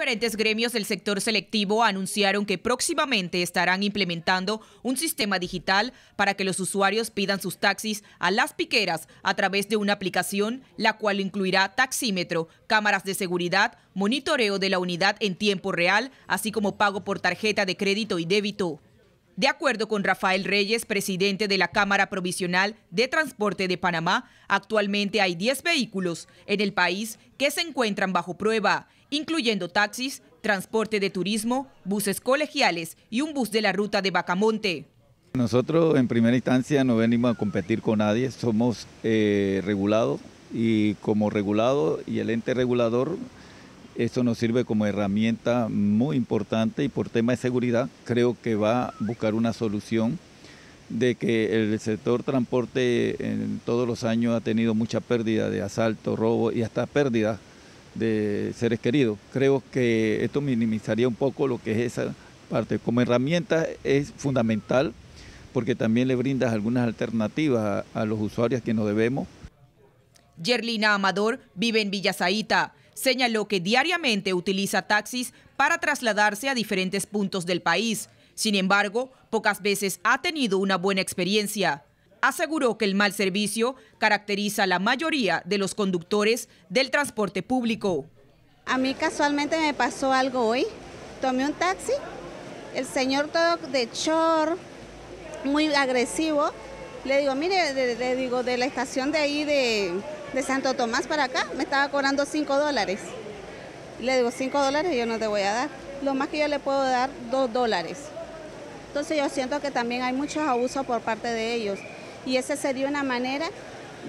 Diferentes gremios del sector selectivo anunciaron que próximamente estarán implementando un sistema digital para que los usuarios pidan sus taxis a las piqueras a través de una aplicación, la cual incluirá taxímetro, cámaras de seguridad, monitoreo de la unidad en tiempo real, así como pago por tarjeta de crédito y débito. De acuerdo con Rafael Reyes, presidente de la Cámara Provisional de Transporte de Panamá, actualmente hay 10 vehículos en el país que se encuentran bajo prueba, incluyendo taxis, transporte de turismo, buses colegiales y un bus de la ruta de Bacamonte. Nosotros en primera instancia no venimos a competir con nadie, somos eh, regulados y como regulado y el ente regulador eso nos sirve como herramienta muy importante y por tema de seguridad creo que va a buscar una solución de que el sector transporte en todos los años ha tenido mucha pérdida de asalto, robo y hasta pérdida de seres queridos. Creo que esto minimizaría un poco lo que es esa parte. Como herramienta es fundamental porque también le brindas algunas alternativas a, los usuarios que nos debemos. Yerlina Amador vive en Villasaita señaló que diariamente utiliza taxis para trasladarse a diferentes puntos del país. Sin embargo, pocas veces ha tenido una buena experiencia. Aseguró que el mal servicio caracteriza a la mayoría de los conductores del transporte público. A mí casualmente me pasó algo hoy. Tomé un taxi, el señor todo de chor, muy agresivo. Le digo, mire, le digo, de la estación de ahí de, de Santo Tomás para acá, me estaba cobrando 5 dólares. Le digo, 5 dólares yo no te voy a dar. Lo más que yo le puedo dar, 2 dólares. Entonces yo siento que también hay muchos abusos por parte de ellos. Y esa sería una manera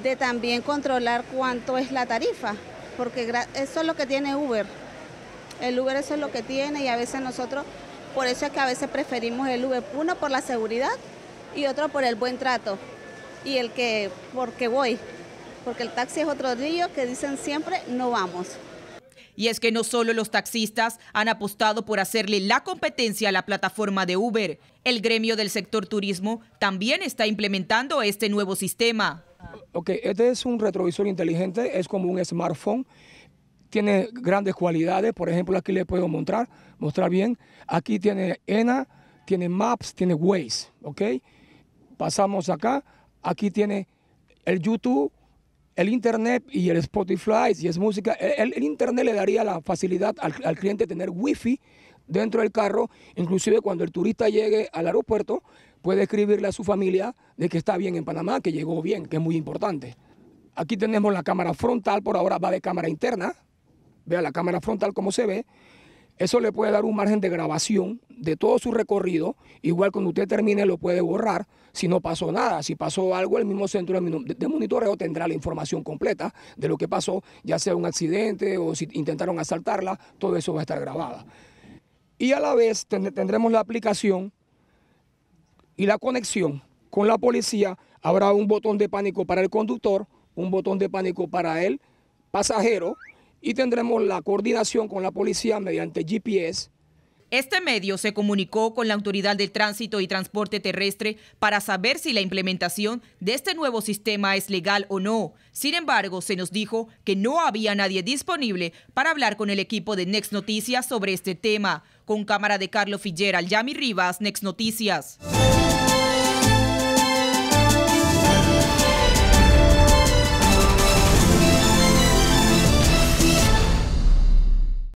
de también controlar cuánto es la tarifa, porque eso es lo que tiene Uber. El Uber eso es lo que tiene y a veces nosotros, por eso es que a veces preferimos el Uber, uno por la seguridad y otro por el buen trato y el que, porque voy porque el taxi es otro río que dicen siempre no vamos. Y es que no solo los taxistas han apostado por hacerle la competencia a la plataforma de Uber, el gremio del sector turismo también está implementando este nuevo sistema. Ok, este es un retrovisor inteligente, es como un smartphone, tiene grandes cualidades, por ejemplo aquí le puedo mostrar, mostrar bien, aquí tiene ENA, tiene Maps, tiene Waze, ok, pasamos acá, aquí tiene el YouTube, el Internet y el Spotify, si es música, el, Internet le daría la facilidad al, al, cliente tener wifi dentro del carro, inclusive cuando el turista llegue al aeropuerto, puede escribirle a su familia de que está bien en Panamá, que llegó bien, que es muy importante. Aquí tenemos la cámara frontal, por ahora va de cámara interna, vea la cámara frontal cómo se ve, eso le puede dar un margen de grabación de todo su recorrido. Igual cuando usted termine lo puede borrar. Si no pasó nada, si pasó algo, el mismo centro de monitoreo tendrá la información completa de lo que pasó, ya sea un accidente o si intentaron asaltarla, todo eso va a estar grabado... Y a la vez tendremos la aplicación y la conexión con la policía. Habrá un botón de pánico para el conductor, un botón de pánico para el pasajero y tendremos la coordinación con la policía mediante GPS. Este medio se comunicó con la Autoridad del Tránsito y Transporte Terrestre para saber si la implementación de este nuevo sistema es legal o no. Sin embargo, se nos dijo que no había nadie disponible para hablar con el equipo de Next Noticias sobre este tema. Con cámara de Carlos Figuera, Yami Rivas, Next Noticias.